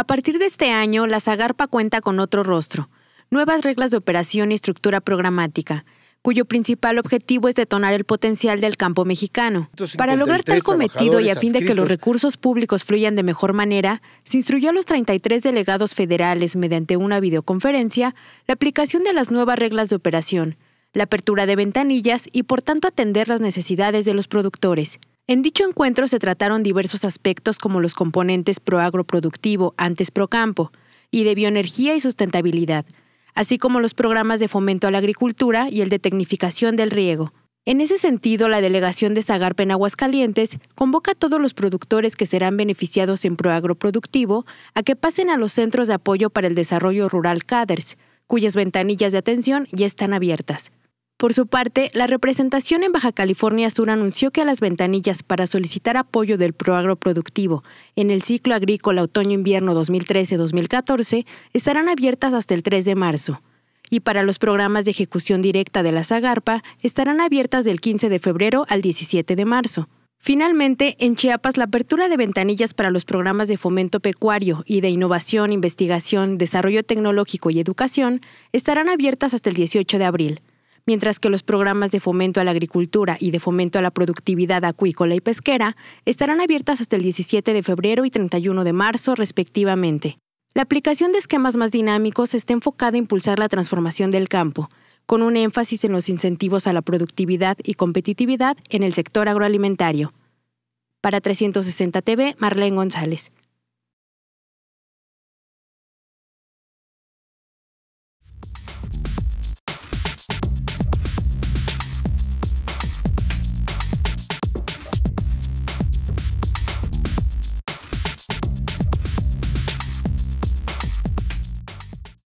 A partir de este año, la Zagarpa cuenta con otro rostro, nuevas reglas de operación y estructura programática, cuyo principal objetivo es detonar el potencial del campo mexicano. Para lograr tal cometido y a fin de que los recursos públicos fluyan de mejor manera, se instruyó a los 33 delegados federales mediante una videoconferencia la aplicación de las nuevas reglas de operación, la apertura de ventanillas y por tanto atender las necesidades de los productores. En dicho encuentro se trataron diversos aspectos como los componentes proagroproductivo, antes procampo, y de bioenergía y sustentabilidad, así como los programas de fomento a la agricultura y el de tecnificación del riego. En ese sentido, la delegación de Zagarpe en Aguascalientes convoca a todos los productores que serán beneficiados en proagroproductivo a que pasen a los Centros de Apoyo para el Desarrollo Rural CADERS, cuyas ventanillas de atención ya están abiertas. Por su parte, la representación en Baja California Sur anunció que las ventanillas para solicitar apoyo del proagro productivo en el ciclo agrícola otoño-invierno 2013-2014 estarán abiertas hasta el 3 de marzo. Y para los programas de ejecución directa de la Zagarpa estarán abiertas del 15 de febrero al 17 de marzo. Finalmente, en Chiapas, la apertura de ventanillas para los programas de fomento pecuario y de innovación, investigación, desarrollo tecnológico y educación estarán abiertas hasta el 18 de abril mientras que los programas de fomento a la agricultura y de fomento a la productividad acuícola y pesquera estarán abiertas hasta el 17 de febrero y 31 de marzo, respectivamente. La aplicación de esquemas más dinámicos está enfocada a impulsar la transformación del campo, con un énfasis en los incentivos a la productividad y competitividad en el sector agroalimentario. Para 360 TV, Marlene González.